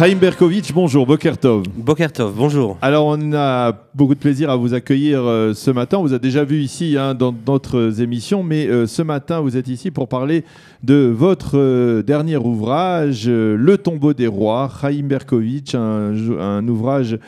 Chaim Berkovitch, bonjour, Bokertov. Bokertov, bonjour. Alors, on a beaucoup de plaisir à vous accueillir euh, ce matin. vous a déjà vu ici hein, dans d'autres émissions, mais euh, ce matin, vous êtes ici pour parler de votre euh, dernier ouvrage, Le tombeau des rois, Chaim Berkovitch, un, ouvrage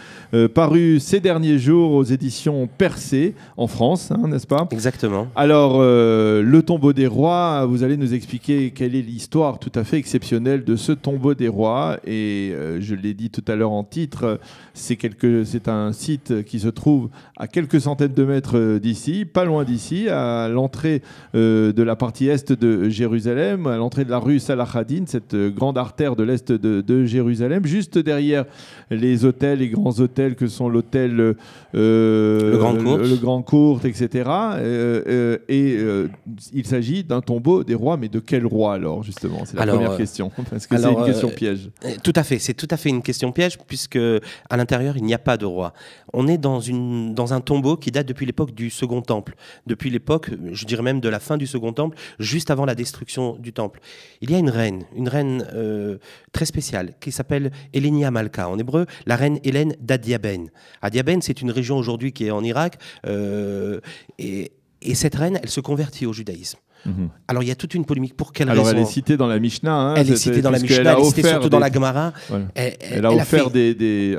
paru ces derniers jours aux éditions Percé en France, hein, n'est-ce pas Exactement. Alors, Le tombeau des rois, vous allez nous expliquer quelle est l'histoire tout à fait exceptionnelle de ce tombeau des rois et euh, je l'ai dit tout à l'heure en titre, c'est un site qui se trouve à quelques centaines de mètres euh, d'ici, pas loin d'ici, à l'entrée euh, de la partie est de Jérusalem, à l'entrée de la rue Salahadine, cette grande artère de l'est de, Jérusalem, juste derrière les hôtels, les grands hôtels que sont l'hôtel le, Grand Court, etc. et il s'agit d'un tombeau des rois, mais de quel roi alors justement C'est la première question, parce que c'est une question piège. Tout à fait, c'est tout à fait une question piège, puisque à l'intérieur, il n'y a pas de roi. On est dans, un tombeau qui date depuis l'époque du Second Temple, depuis l'époque, je dirais même de la fin du Second Temple, juste avant la destruction du Temple. Il y a une reine, une reine euh, très spéciale, qui s'appelle Elenia Malka en hébreu, la reine Hélène d'Adiabène. Adiabène, c'est une région aujourd'hui qui est en Irak, euh, et cette reine, elle se convertit au judaïsme. Mhm. Alors il y a toute une polémique. Pour quelle raison Elle est citée dans la Mishnah. Hein, elle est citée dans la Mishnah, elle, surtout dans la Gemara. Elle, a offert des,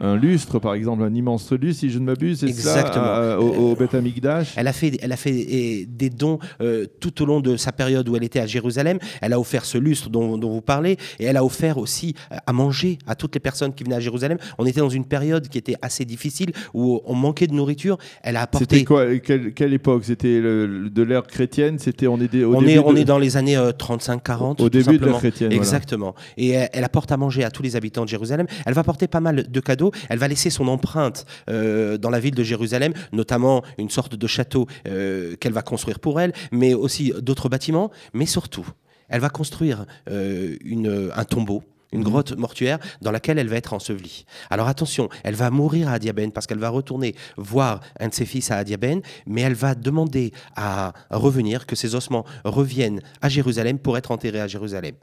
un, lustre, par exemple, un immense lustre, si je ne m'abuse, c'est ça, euh, au, Beth Amikdash. Elle a fait, elle a fait euh, des dons euh, tout au long de sa période où elle était à Jérusalem. Elle a offert ce lustre dont, vous parlez et elle a offert aussi à manger à toutes les personnes qui venaient à Jérusalem. On était dans une période qui était assez difficile où on manquait de nourriture. Elle a apporté. C'était quoi quelle, quelle époque C'était de l'ère chrétienne on est dans les années 35-40 euh, au début de la exactement. Et elle, apporte à manger à tous les habitants de Jérusalem. Elle va porter pas mal de cadeaux. Elle va laisser son empreinte euh, dans la ville de Jérusalem, notamment une sorte de château euh, qu'elle va construire pour elle, mais aussi d'autres bâtiments. Mais surtout, elle va construire un tombeau une mhm. grotte mortuaire dans laquelle elle va être ensevelie. Alors attention, elle va mourir à Adiabène parce qu'elle va retourner voir un de ses fils à Adiabène, mais elle va demander à revenir, que ses ossements reviennent à Jérusalem pour être enterrés à Jérusalem.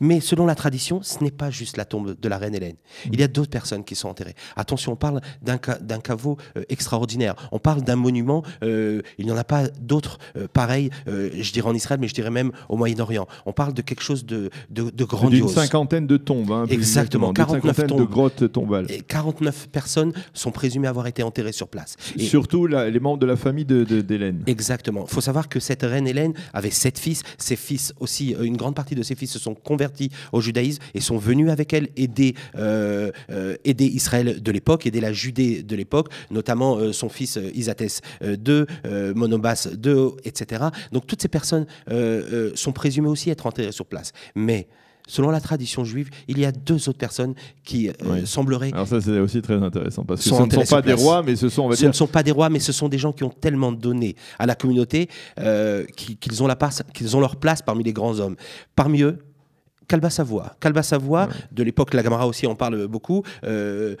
Mais selon la tradition, ce n'est pas juste la tombe de la reine Hélène. Il y a d'autres personnes qui sont enterrées. Attention, on parle d'un caveau euh, extraordinaire. On parle d'un monument. Euh, il n'y en a pas d'autres pareil euh, pareils, je dirais en Israël, mais je dirais même au Moyen-Orient. On parle de quelque chose de, de, de grandiose. D'une cinquantaine de tombes. Hein, exactement, 49 de Et 49 personnes sont présumées avoir été enterrées sur place. Et Surtout les membres de la famille d'Hélène. De, exactement. Il faut savoir que cette reine Hélène avait sept fils. Ses fils aussi, euh, une grande partie de ses fils se sont convertis au judaïsme et sont venus avec elle aider, euh, euh, aider Israël de l'époque, aider la Judée de l'époque, notamment son fils Isatès II, Monobas II, etc. Donc toutes ces personnes sont présumées aussi être enterrées sur place. Mais selon la tradition juive, il y a deux autres personnes qui euh, sembleraient. Alors ça, c'est aussi très intéressant parce que ce ne sont pas des rois, mais ce sont. ne sont pas des rois, mais ce sont des gens qui ont tellement donné à la communauté euh, qu'ils ont leur place parmi les grands hommes. Parmi eux, Calba Savoie. Calba Savoie, de l'époque, la Gamara aussi en parle beaucoup. Euh,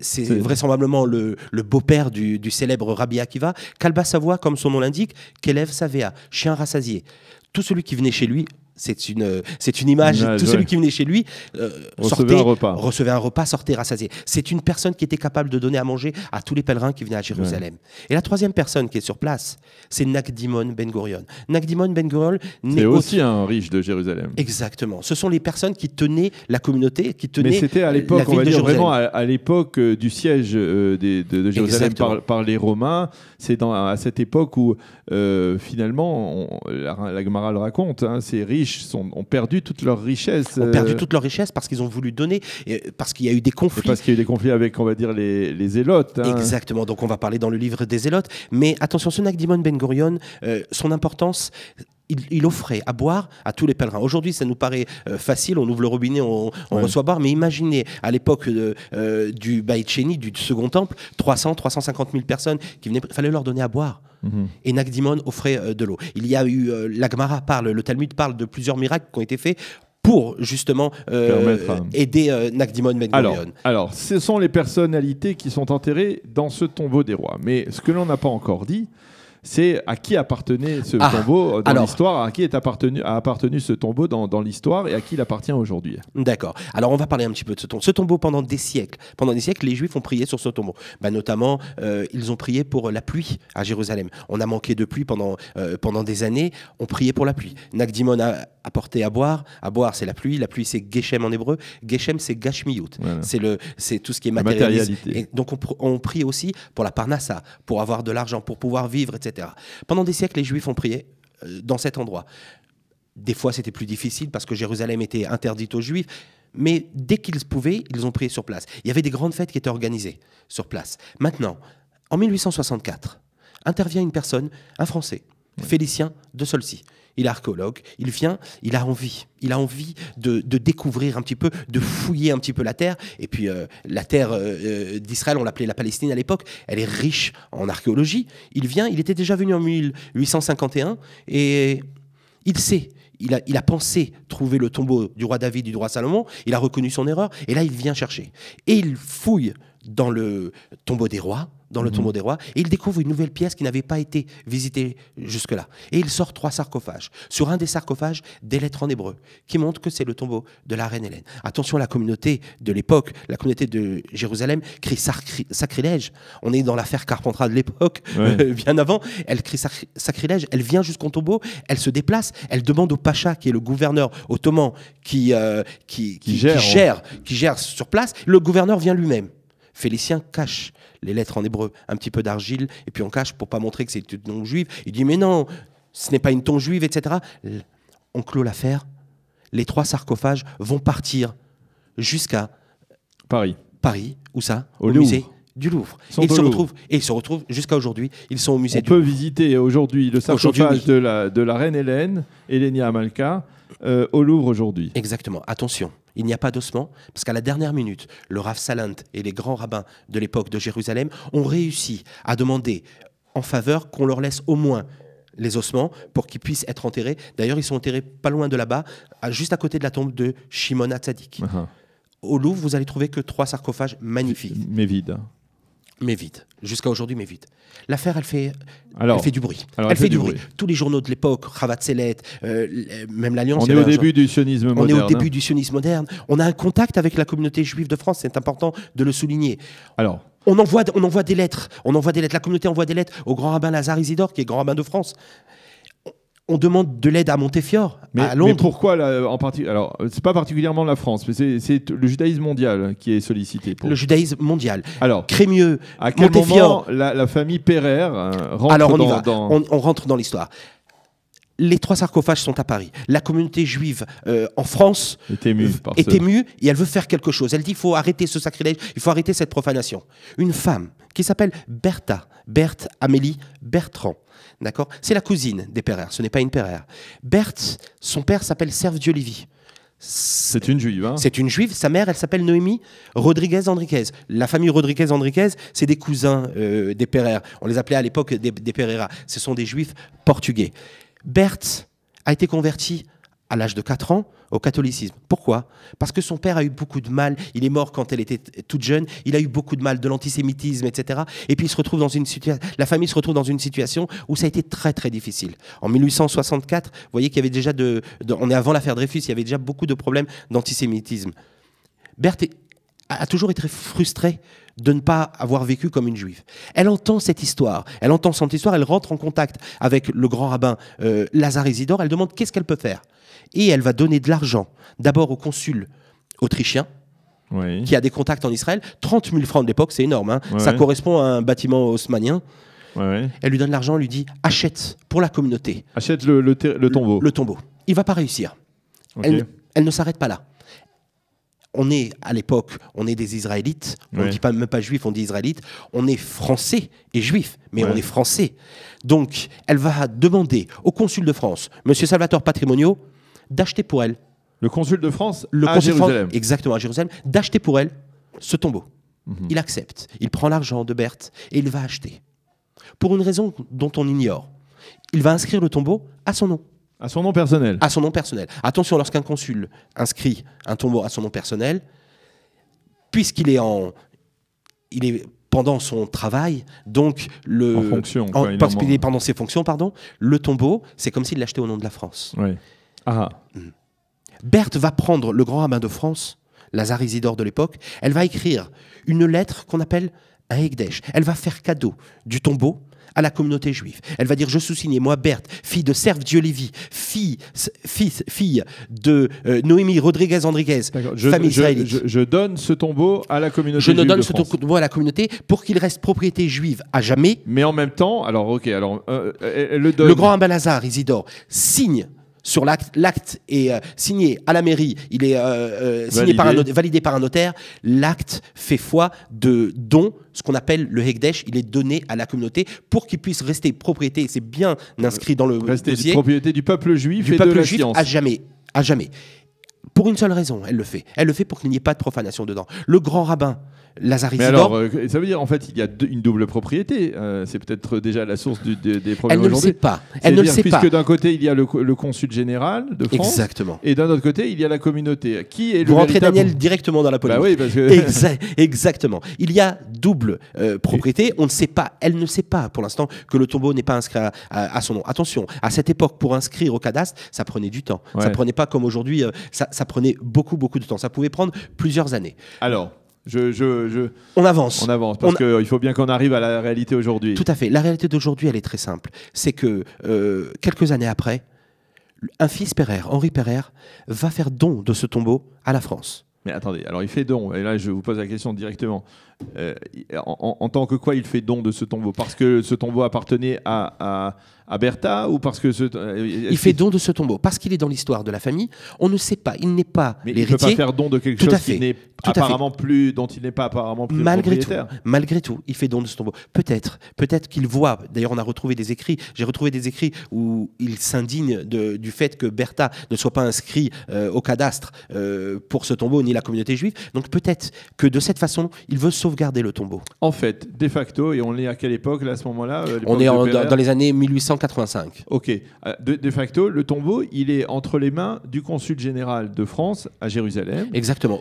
c'est vraisemblablement le, beau-père du, du, célèbre Rabbi Akiva. Calba Savoie, comme son nom l'indique, qu'élève Savea, chien rassasié. Tout celui qui venait chez lui c'est une, euh, c'est une image. tout celui qui venait chez lui euh, recevait, un repas. recevait un repas, sortait rassasié. C'est une personne qui était capable de donner à manger à tous les pèlerins qui venaient à Jérusalem. Et la troisième personne qui est sur place, c'est Nagdimon Ben Gurion. Nagdimon Ben Gurion C'est aussi un riche de Jérusalem. Exactement. Ce sont les personnes qui tenaient la communauté, qui tenaient. Mais c'était à l'époque, vraiment à, l'époque euh, du siège de, Jérusalem par, les Romains. C'est à cette époque où finalement, la, Gemara le raconte, hein, c'est riche ont perdu toute leur richesse. Ont perdu euh, toute leur richesse parce qu'ils ont voulu donner, euh, parce qu'il y a eu des conflits. parce qu'il y a eu des conflits avec, on va dire, les, les élotes. Hein. Exactement, donc on va parler dans le livre des élotes. Mais attention, ce Dimon Ben Gurion, euh, son importance, il, offrait à boire à tous les pèlerins. Aujourd'hui, ça nous paraît facile, on ouvre le robinet, on, reçoit boire, mais imaginez à l'époque du Baïcheni, du, du Second Temple, 300, 350 000 personnes qui venaient, fallait leur donner à boire. Mhm. et Nagdimon offrait euh, de l'eau. Il y a eu, euh, l'Agmara parle, le Talmud parle de plusieurs miracles qui ont été faits pour justement euh, aider Nakdimon. Nagdimon ben alors, ce sont les personnalités qui sont enterrées dans ce tombeau des rois. Mais ce que l'on n'a pas encore dit, c'est à qui appartenait ce ah, tombeau dans l'histoire, à qui est appartenu, a appartenu ce tombeau dans, l'histoire et à qui il appartient aujourd'hui. D'accord. Alors on va parler un petit peu de ce tombeau. Ce tombeau, pendant des siècles, pendant des siècles, les Juifs ont prié sur ce tombeau. Bah, notamment, euh, ils ont prié pour la pluie à Jérusalem. On a manqué de pluie pendant, euh, pendant des années, on priait pour la pluie. Nagdimon a apporté à boire. À boire, c'est la pluie. La pluie, c'est Geshem en hébreu. Geshem, c'est Gashmiyut. C'est tout ce qui est matérialité. Et donc on, on prie aussi pour la parnassa, pour avoir de l'argent, pour pouvoir vivre, etc. Pendant des siècles, les Juifs ont prié euh, dans cet endroit. Des fois, c'était plus difficile parce que Jérusalem était interdite aux Juifs. Mais dès qu'ils pouvaient, ils ont prié sur place. Il y avait des grandes fêtes qui étaient organisées sur place. Maintenant, en 1864, intervient une personne, un Français, Félicien de Solcy, il est archéologue, il vient, il a envie, il a envie de, découvrir un petit peu, de fouiller un petit peu la terre. Et puis euh, la terre euh, euh, d'Israël, on l'appelait la Palestine à l'époque, elle est riche en archéologie. Il vient, il était déjà venu en 1851 et il sait. Il a, il a pensé trouver le tombeau du roi David, du roi Salomon, il a reconnu son erreur, et là il vient chercher. Et il fouille dans le tombeau des rois, dans le mhm. tombeau des rois, et il découvre une nouvelle pièce qui n'avait pas été visitée jusque-là. Et il sort trois sarcophages. Sur un des sarcophages, des lettres en hébreu, qui montrent que c'est le tombeau de la reine Hélène. Attention, la communauté de l'époque, la communauté de Jérusalem, crie sacrilège. On est dans l'affaire Carpentras de l'époque, euh, bien avant. Elle crie sacrilège, elle vient jusqu'au tombeau, elle se déplace, elle demande au pacha, qui est le gouverneur ottoman qui, euh, qui, hein. gère, qui gère sur place, le gouverneur vient lui-même. Félicien cache les lettres en hébreu, un petit peu d'argile, et puis on cache pour pas montrer que c'est une tombe juive. Il dit mais non, ce n'est pas une tombe juive, etc. On clôt l'affaire. Les trois sarcophages vont partir jusqu'à Paris. Paris, où ça Au, musée du Louvre. Ils se retrouvent, et ils se retrouvent jusqu'à aujourd'hui. Ils sont au musée. On peut visiter aujourd'hui le sarcophage de, la, de la reine Hélène, Hélénia Amalka, euh, au Louvre aujourd'hui. Exactement. Attention, il n'y a pas d'ossements parce qu'à la dernière minute, le Rav Salant et les grands rabbins de l'époque de Jérusalem ont réussi à demander en faveur qu'on leur laisse au moins les ossements pour qu'ils puissent être enterrés. D'ailleurs, ils sont enterrés pas loin de là-bas, juste à côté de la tombe de Shimon Hatzadik. Uh-huh. Au Louvre, vous allez trouver que trois sarcophages magnifiques. Mais vides mais vite. Jusqu'à aujourd'hui, mais vite. L'affaire, elle fait, elle fait du bruit. elle, fait, du bruit. Tous les journaux de l'époque, Ravatselet, Selet, euh, même l'Alliance. On est au début du sionisme moderne. On est au hein. début du sionisme moderne. On a un contact avec la communauté juive de France. C'est important de le souligner. Alors. On envoie, on envoie des lettres. On envoie des lettres. La communauté envoie des lettres au grand rabbin Lazare Isidore, qui est grand rabbin de France on demande de l'aide à Montefiore, mais, à Londres. Mais pourquoi en particulier Alors, c'est pas particulièrement la France, mais c'est le judaïsme mondial qui est sollicité. Le judaïsme mondial. Alors, Crémieux, à quel moment la, famille Pereire euh, on rentre dans l'histoire les trois sarcophages sont à Paris. La communauté juive euh, en France est euh, émue, et elle veut faire quelque chose. Elle dit qu'il faut arrêter ce sacrilège, il faut arrêter cette profanation. Une femme qui s'appelle Bertha, Berthe Amélie Bertrand, d'accord C'est la cousine des Perrères, ce n'est pas une Perrère. Berthe, son père s'appelle Serve Dieu C'est une juive. Hein. C'est une juive. Sa mère, elle s'appelle Noémie Rodriguez Andriquez. La famille Rodriguez Andriquez, c'est des cousins euh, des Pereira. On les appelait à l'époque des, des Ce sont des juifs portugais. Berthe a été convertie à l'âge de 4 ans au catholicisme. Pourquoi Parce que son père a eu beaucoup de mal, il est mort quand elle était toute jeune, il a eu beaucoup de mal de l'antisémitisme, etc. Et puis il se retrouve dans une situation, la famille se retrouve dans une situation où ça a été très très difficile. En 1864, vous voyez qu'il y avait déjà de, on est avant l'affaire Dreyfus, il y avait déjà beaucoup de problèmes d'antisémitisme. Berthe a toujours été frustrée de ne pas avoir vécu comme une juive. Elle entend cette histoire, elle entend cette histoire, elle rentre en contact avec le grand rabbin euh, Lazare Isidore, elle demande qu'est-ce qu'elle peut faire. Et elle va donner de l'argent, d'abord au consul autrichien, qui a des contacts en Israël. 30 000 francs de l'époque, c'est énorme. Hein. Ça correspond à un bâtiment haussmanien. Elle lui donne l'argent, lui dit achète pour la communauté. Achète le, tombeau. Le, tombeau. Il va pas réussir. elle ne s'arrête pas là on est à l'époque, on est des Israélites, on ne dit pas, même pas juif, on dit Israélites. on est français et juif, mais on est français. Donc, elle va demander au consul de France, Monsieur Salvatore Patrimonio, d'acheter pour elle. Le consul de France le à Jérusalem. exactement, à Jérusalem, d'acheter pour elle ce tombeau. Mhm. Il accepte, il prend l'argent de Berthe et il va acheter. Pour une raison dont on ignore, il va inscrire le tombeau à son nom. À son nom personnel. À son nom personnel. Attention, lorsqu'un consul inscrit un tombeau à son nom personnel, puisqu'il est en, il est pendant son travail, donc le en fonction, parce qu'il est pendant ses fonctions, pardon, le tombeau, c'est comme s'il l'achetait au nom de la France. Oui. Ah. Hmm. Berthe va prendre le grand rabbin de France, Lazare Isidore de l'époque. Elle va écrire une lettre qu'on appelle un Egdèche. Elle va faire cadeau du tombeau à la communauté juive. Elle va dire Je sousignais, moi, Berthe, fille de Serve Dieu Lévi, fille, fils, fille de euh, Noémie Rodriguez andriguez je, famille je, Je, donne ce tombeau à la communauté je juive. Je donne ce tombeau à la communauté pour qu'il reste propriété juive à jamais. Mais en même temps, alors, ok, alors, euh, euh, le, grand le grand Isidore, signe sur l'acte. L'acte est euh, signé à la mairie, il est validé. Euh, euh, par un notaire, validé par un notaire. L'acte fait foi de don, ce qu'on appelle le Hegdesh, il est donné à la communauté pour qu'il puisse rester propriété, c'est bien inscrit dans le rester dossier, propriété du peuple juif du peuple juif à jamais, à jamais. Pour une seule raison, elle le fait. Elle le fait pour qu'il n'y ait pas de profanation dedans. Le grand rabbin, mais alors, euh, ça veut dire en fait il y a une double propriété. Euh, c'est peut-être déjà la source des, problèmes aujourd'hui. Elle ne le sait pas. Elle ne le sait puisque d'un côté il y a le, consul général de France. Exactement. Et d'un autre côté il y a la communauté. Qui est Vous le rentrez Daniel directement dans la polémique. Bah oui, parce que... exactement. Il y a double euh, propriété. On ne sait pas. Elle ne sait pas pour l'instant que le tombeau n'est pas inscrit à, son nom. Attention, à cette époque pour inscrire au cadastre, ça prenait du temps. Ça Ça prenait pas comme aujourd'hui. Ça, ça prenait beaucoup beaucoup de temps. Ça pouvait prendre plusieurs années. Alors. On avance. On avance, parce qu'il euh, faut bien qu'on arrive à la réalité aujourd'hui. Tout à fait. La réalité d'aujourd'hui, elle est très simple. C'est que euh, quelques années après, un fils Pereire, Henri Pereire, va faire don de ce tombeau à la France. Mais attendez, alors il fait don, et là je vous pose la question directement. Euh, en, tant que quoi il fait don de ce tombeau Parce que ce tombeau appartenait à à Bertha ou parce que euh, il fait don de ce tombeau parce qu'il est dans l'histoire de la famille. On ne sait pas, il n'est pas ne peut pas faire don de quelque chose plus dont il n'est pas apparemment plus malgré tout. Malgré tout, il fait don de ce tombeau. Peut-être, peut-être qu'il voit. D'ailleurs, on a retrouvé des écrits. J'ai retrouvé des écrits où il s'indigne du fait que Bertha ne soit pas inscrit euh, au cadastre euh, pour ce tombeau ni la communauté juive. Donc peut-être que de cette façon, il veut sauvegarder le tombeau. En fait, de facto, et on est à quelle époque à ce moment-là On est dans les années 1800 Ok. Euh, de, facto, le tombeau, il est entre les mains du consul général de France à Jérusalem. Exactement.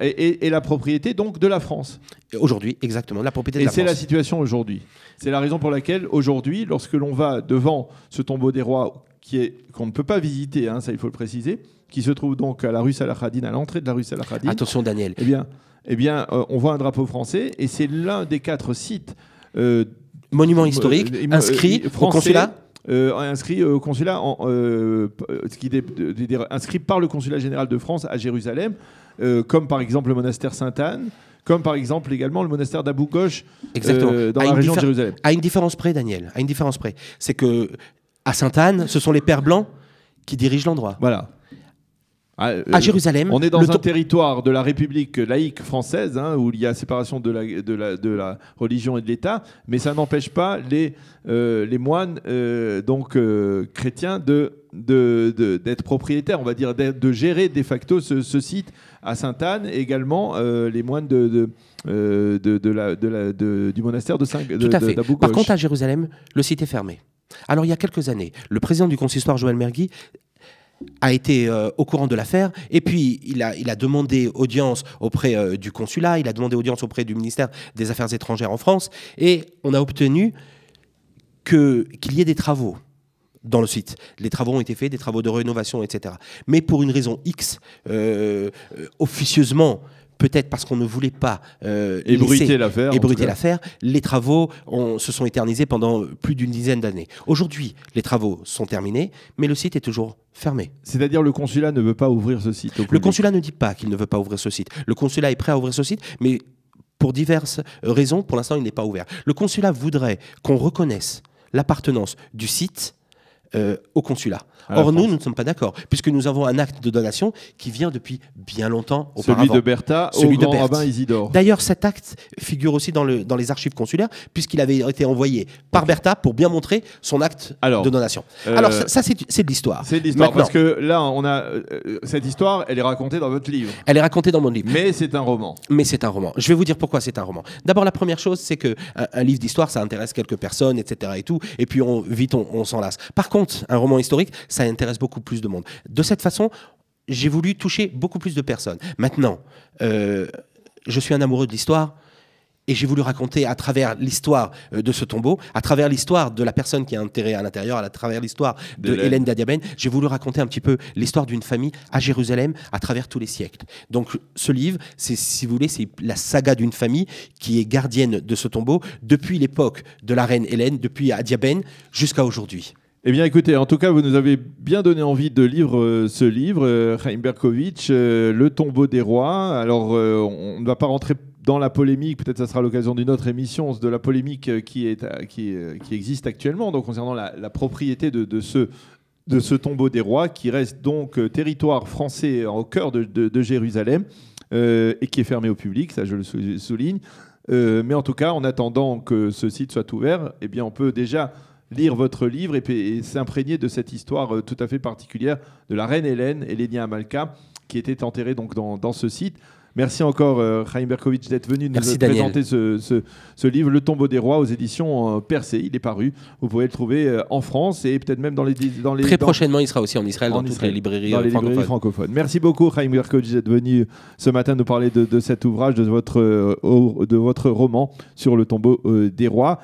Et, la propriété donc de la France. Aujourd'hui, exactement. La propriété et c'est la situation aujourd'hui. C'est la raison pour laquelle aujourd'hui, lorsque l'on va devant ce tombeau des rois qui est qu'on ne peut pas visiter, hein, ça il faut le préciser, qui se trouve donc à la rue Salahadine, à l'entrée de la rue Salahadine. Attention, Daniel. Eh bien, eh bien euh, on voit un drapeau français et c'est l'un des quatre sites. Euh, monument euh, historique euh, inscrit euh, au consulat inscrit au consulat en, qui inscrit par le consulat général de France à Jérusalem comme par exemple le monastère Sainte-Anne comme par exemple également le monastère d'Abou Ghosh dans la région de Jérusalem. À une différence près, Daniel, à une différence près, c'est que à Sainte-Anne, ce sont les pères blancs qui dirigent l'endroit. Voilà. Ah, euh, à, Jérusalem. On est dans le un territoire de la République laïque française, hein, où il y a séparation de la, religion et de l'État, mais ça n'empêche pas les, euh, moines euh, donc, chrétiens de, d'être propriétaires, on va dire, de, gérer de facto ce, site à Sainte-Anne, également les moines du monastère de saint Tout à Par contre, à Jérusalem, le site est fermé. Alors, il y a quelques années, le président du consistoire, Joël Mergui, a été euh, au courant de l'affaire et puis il a, il a demandé audience auprès euh, du consulat, il a demandé audience auprès du ministère des Affaires étrangères en France et on a obtenu qu'il y ait des travaux dans le site. Les travaux ont été faits, des travaux de rénovation, etc. Mais pour une raison X, euh, officieusement peut-être parce qu'on ne voulait pas euh, l'affaire. Les travaux se sont éternisés pendant plus d'une dizaine d'années. Aujourd'hui, les travaux sont terminés, mais le site est toujours fermé. C'est-à-dire le consulat ne veut pas ouvrir ce site. Le consulat ne dit pas qu'il ne veut pas ouvrir ce site. Le consulat est prêt à ouvrir ce site, mais pour diverses raisons, pour l'instant, il n'est pas ouvert. Le consulat voudrait qu'on reconnaisse l'appartenance du site euh, au consulat. Or, nous, nous ne sommes pas d'accord, puisque nous avons un acte de donation qui vient depuis bien longtemps auparavant. Celui de Bertha Celui au de grand rabbin Isidore. D'ailleurs, cet acte figure aussi dans, le, dans les archives consulaires, puisqu'il avait été envoyé par Bertha pour bien montrer son acte de donation. Alors, euh, ça, c'est de l'histoire. C'est de l'histoire, parce que là, on a euh, cette histoire, elle est racontée dans votre livre. Elle est racontée dans mon livre. Mais c'est un roman. Mais c'est un roman. Je vais vous dire pourquoi c'est un roman. D'abord, la première chose, c'est que livre d'histoire, ça intéresse quelques personnes, etc. Et, tout, et puis, on, vite, on, on s'en lasse. Par contre, un roman historique, ça intéresse beaucoup plus de monde. De cette façon, j'ai voulu toucher beaucoup plus de personnes. Maintenant, euh, je suis un amoureux de l'histoire. Et j'ai voulu raconter à travers l'histoire euh, de ce tombeau, à travers l'histoire de la personne qui est enterrée à l'intérieur, à travers l'histoire de, Hélène d'Adiabène, j'ai voulu raconter un petit peu l'histoire d'une famille à Jérusalem à travers tous les siècles. Donc ce livre, c'est si vous voulez, c'est la saga d'une famille qui est gardienne de ce tombeau depuis l'époque de la reine Hélène, depuis Adiabène jusqu'à aujourd'hui. Eh bien, écoutez, en tout cas, vous nous avez bien donné envie de lire euh, ce livre, euh, euh, Le tombeau des rois. Alors, euh, on ne va pas rentrer dans la polémique, peut-être ça sera l'occasion d'une autre émission, de la polémique qui, est, qui existe actuellement, donc concernant la, propriété de, ce, de, ce, tombeau des rois, qui reste donc territoire français au cœur de, de Jérusalem, et qui est fermé au public, ça je le souligne. mais en tout cas, en attendant que ce site soit ouvert, eh bien, on peut déjà lire votre livre et, s'imprégner de cette histoire euh, tout à fait particulière de la reine Hélène, Hélénia Amalka, qui était enterrée donc dans, ce site. Merci encore, euh, Berkovitch, d'être venu nous présenter ce, livre, Le tombeau des rois, aux éditions euh, Percé. Il est paru. Vous pouvez le trouver euh, en France et peut-être même dans les. Dans les Très prochainement, il sera aussi en Israël, dans toutes les librairies, euh, francophones. Merci beaucoup, Chaim Berkovitch, d'être venu ce matin nous parler de, de cet ouvrage, de votre, de votre roman sur le tombeau des rois.